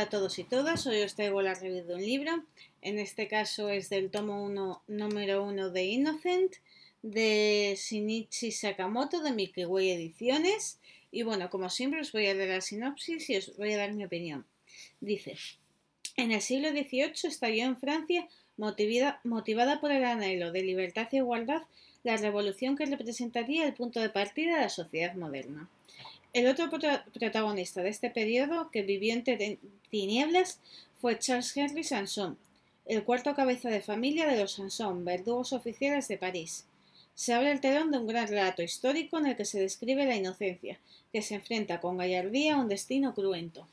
a todos y todas, hoy os traigo la revista de un libro, en este caso es del tomo 1, número 1 de Innocent, de Shinichi Sakamoto, de Milky Way Ediciones, y bueno, como siempre os voy a dar la sinopsis y os voy a dar mi opinión. Dice, en el siglo XVIII estalló en Francia, motivada, motivada por el anhelo de libertad y igualdad, la revolución que representaría el punto de partida de la sociedad moderna. El otro protagonista de este periodo que vivió entre tinieblas fue Charles Henry Sanson, el cuarto cabeza de familia de los Sanson, verdugos oficiales de París. Se abre el telón de un gran relato histórico en el que se describe la inocencia, que se enfrenta con gallardía a un destino cruento.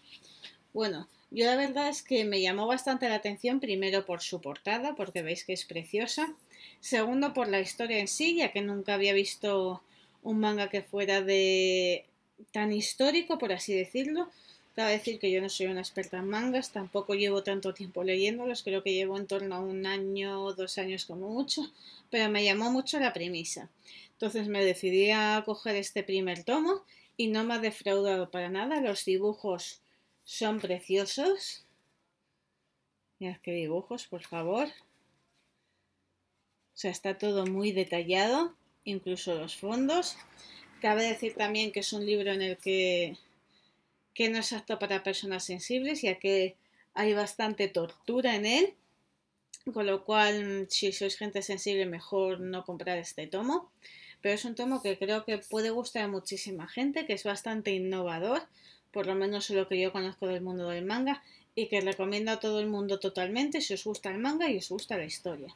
Bueno, yo la verdad es que me llamó bastante la atención primero por su portada, porque veis que es preciosa. Segundo por la historia en sí, ya que nunca había visto un manga que fuera de tan histórico, por así decirlo. Cabe decir que yo no soy una experta en mangas, tampoco llevo tanto tiempo leyéndolos, creo que llevo en torno a un año o dos años como mucho, pero me llamó mucho la premisa. Entonces me decidí a coger este primer tomo y no me ha defraudado para nada. Los dibujos son preciosos. Mirad qué dibujos, por favor. O sea, está todo muy detallado, incluso los fondos. Cabe decir también que es un libro en el que, que no es apto para personas sensibles, ya que hay bastante tortura en él, con lo cual si sois gente sensible mejor no comprar este tomo, pero es un tomo que creo que puede gustar a muchísima gente, que es bastante innovador, por lo menos lo que yo conozco del mundo del manga, y que recomiendo a todo el mundo totalmente si os gusta el manga y os gusta la historia.